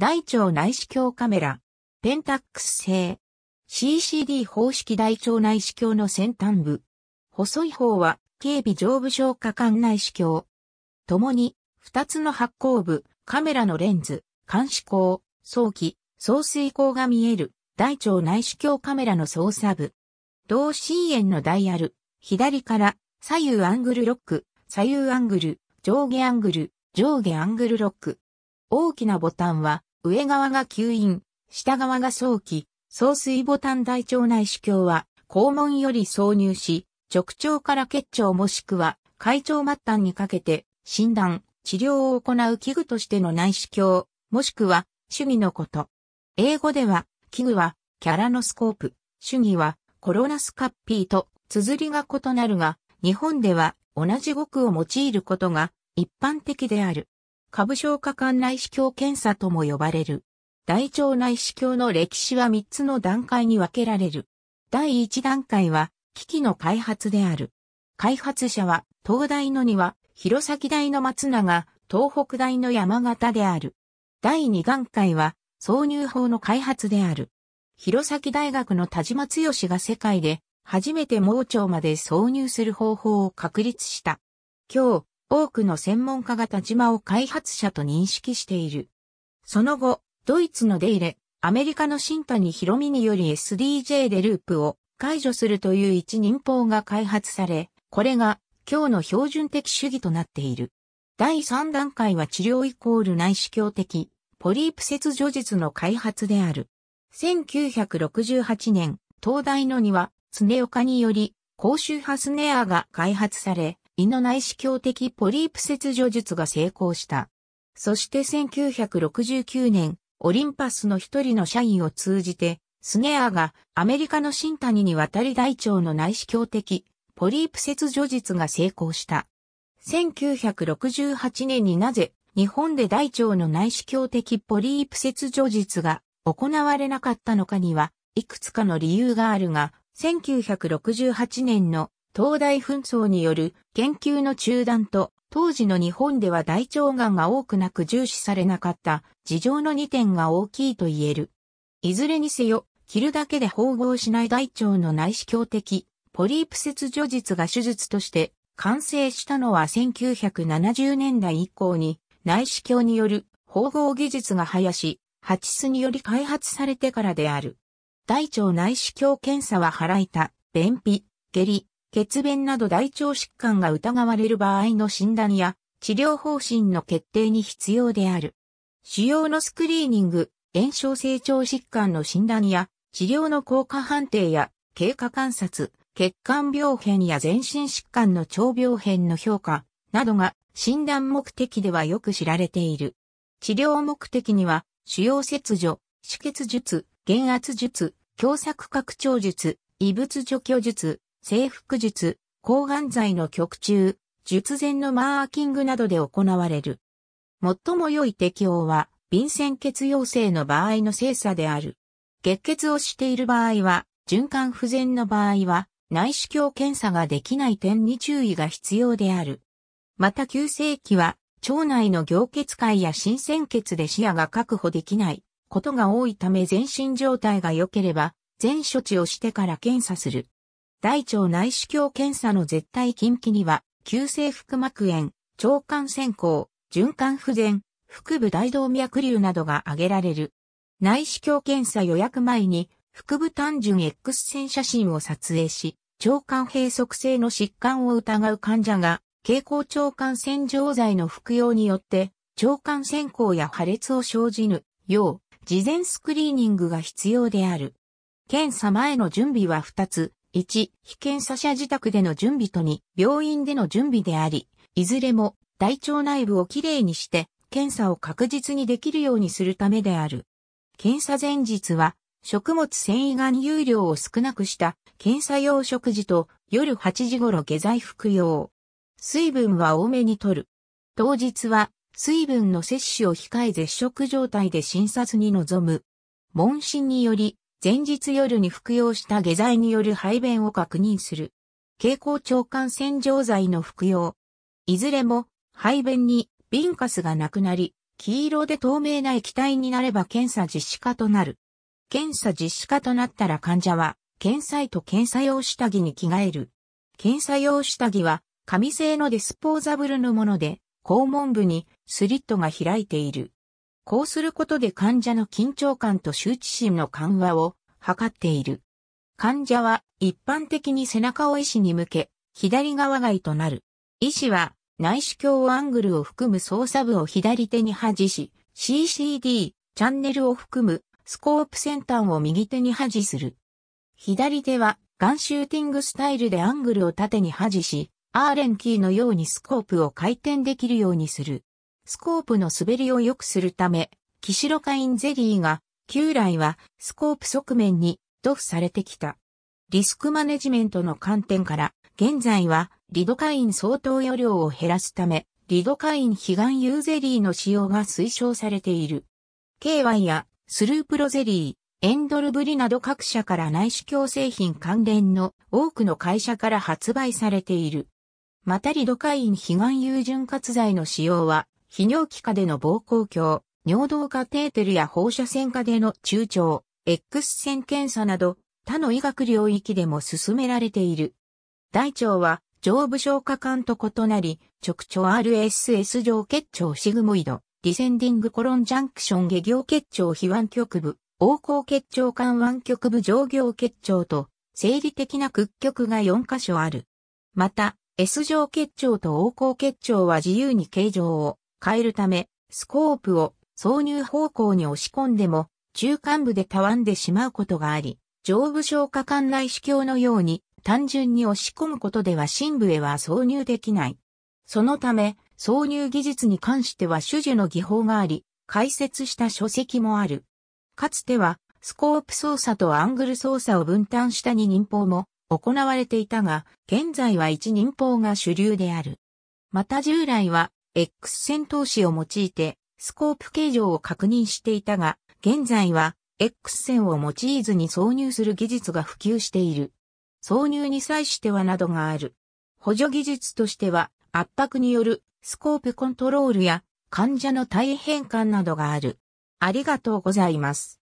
大腸内視鏡カメラ、ペンタックス製、CCD 方式大腸内視鏡の先端部、細い方は警備上部消化管内視鏡、ともに2つの発光部、カメラのレンズ、監視光、早期、送水光が見える、大腸内視鏡カメラの操作部。同心円のダイヤル、左から左右アングルロック、左右アングル、上下アングル、上下アングルロック。大きなボタンは上側が吸引、下側が早期、総水ボタン大腸内視鏡は、肛門より挿入し、直腸から結腸もしくは、会腸末端にかけて、診断、治療を行う器具としての内視鏡、もしくは、主義のこと。英語では、器具は、キャラノスコープ、主義は、コロナスカッピーと、綴りが異なるが、日本では、同じ語句を用いることが、一般的である。株消化管内視鏡検査とも呼ばれる。大腸内視鏡の歴史は3つの段階に分けられる。第1段階は、機器の開発である。開発者は、東大の庭、弘前大の松永、東北大の山形である。第2段階は、挿入法の開発である。弘前大学の田島剛が世界で初めて盲腸まで挿入する方法を確立した。今日、多くの専門家が田島を開発者と認識している。その後、ドイツのデイレ、アメリカの新谷博美により SDJ でループを解除するという一人法が開発され、これが今日の標準的主義となっている。第3段階は治療イコール内視鏡的、ポリープ切除術の開発である。1968年、東大の庭、常岡により、高周波スネアが開発され、胃の内視鏡的ポリープ切除術が成功した。そして1969年、オリンパスの一人の社員を通じて、スネアがアメリカの新谷に渡り大腸の内視鏡的ポリープ切除術が成功した。1968年になぜ日本で大腸の内視鏡的ポリープ切除術が行われなかったのかには、いくつかの理由があるが、1968年の東大紛争による研究の中断と、当時の日本では大腸がんが多くなく重視されなかった事情の2点が大きいと言える。いずれにせよ、着るだけで縫合しない大腸の内視鏡的、ポリープ切除術が手術として完成したのは1970年代以降に内視鏡による縫合技術が生やし、ハチスにより開発されてからである。大腸内視鏡検査は腹た、便秘、下痢、血便など大腸疾患が疑われる場合の診断や治療方針の決定に必要である。腫瘍のスクリーニング、炎症性腸疾患の診断や治療の効果判定や経過観察、血管病変や全身疾患の腸病変の評価などが診断目的ではよく知られている。治療目的には腫瘍切除、止血術、減圧術、狭窄拡張術、異物除去術、制服術、抗がん剤の曲中、術前のマーキングなどで行われる。最も良い適応は、便潜血陽性の場合の精査である。月血をしている場合は、循環不全の場合は、内視鏡検査ができない点に注意が必要である。また急性期は、腸内の凝血界や新鮮血で視野が確保できないことが多いため全身状態が良ければ、全処置をしてから検査する。大腸内視鏡検査の絶対禁忌には、急性腹膜炎、腸管線行、循環不全、腹部大動脈瘤などが挙げられる。内視鏡検査予約前に腹部単純 X 線写真を撮影し、腸管閉塞性の疾患を疑う患者が、蛍光腸管洗浄剤の服用によって、腸管線行や破裂を生じぬよう、事前スクリーニングが必要である。検査前の準備は2つ、1、被検査者自宅での準備と2、病院での準備であり、いずれも大腸内部をきれいにして、検査を確実にできるようにするためである。検査前日は、食物繊維含有量を少なくした検査用食事と夜8時頃下剤服用。水分は多めに摂る。当日は水分の摂取を控え絶食状態で診察に臨む。問診により前日夜に服用した下剤による排便を確認する。蛍光腸管洗浄剤の服用。いずれも排便にビンカスがなくなり、黄色で透明な液体になれば検査実施化となる。検査実施化となったら患者は、検査医と検査用下着に着替える。検査用下着は、紙製のディスポーザブルのもので、肛門部にスリットが開いている。こうすることで患者の緊張感と羞恥心の緩和を図っている。患者は一般的に背中を医師に向け、左側外となる。医師は内視鏡をアングルを含む操作部を左手にじし、CCD、チャンネルを含むスコープ先端を右手にじする。左手はガンシューティングスタイルでアングルを縦にじし、アーレンキーのようにスコープを回転できるようにする。スコープの滑りを良くするため、キシロカインゼリーが、旧来はスコープ側面に塗布されてきた。リスクマネジメントの観点から、現在はリドカイン相当余量を減らすため、リドカイン悲願ユーゼリーの使用が推奨されている。KY やスループロゼリー、エンドルブリなど各社から内視鏡製品関連の多くの会社から発売されている。またリドカイン悲願有潤滑剤の使用は泌尿器科での膀胱鏡、尿道カテーテルや放射線科での中腸、X 線検査など、他の医学領域でも進められている。大腸は、上部消化管と異なり、直腸 RSS 上結腸シグモイド、ディセンディングコロンジャンクション下行結腸非腕局部、横行結腸管腕局部上行結腸と、生理的な屈曲が4箇所ある。また、S 状結腸と横行結腸は自由に形状を変えるため、スコープを挿入方向に押し込んでも、中間部でたわんでしまうことがあり、上部消化管内視鏡のように単純に押し込むことでは深部へは挿入できない。そのため、挿入技術に関しては種々の技法があり、解説した書籍もある。かつては、スコープ操作とアングル操作を分担した二人法も行われていたが、現在は一人法が主流である。また従来は X 線投資を用いてスコープ形状を確認していたが、現在は X 線を用いずに挿入する技術が普及している。挿入に際してはなどがある。補助技術としては圧迫によるスコープコントロールや患者の体変換などがある。ありがとうございます。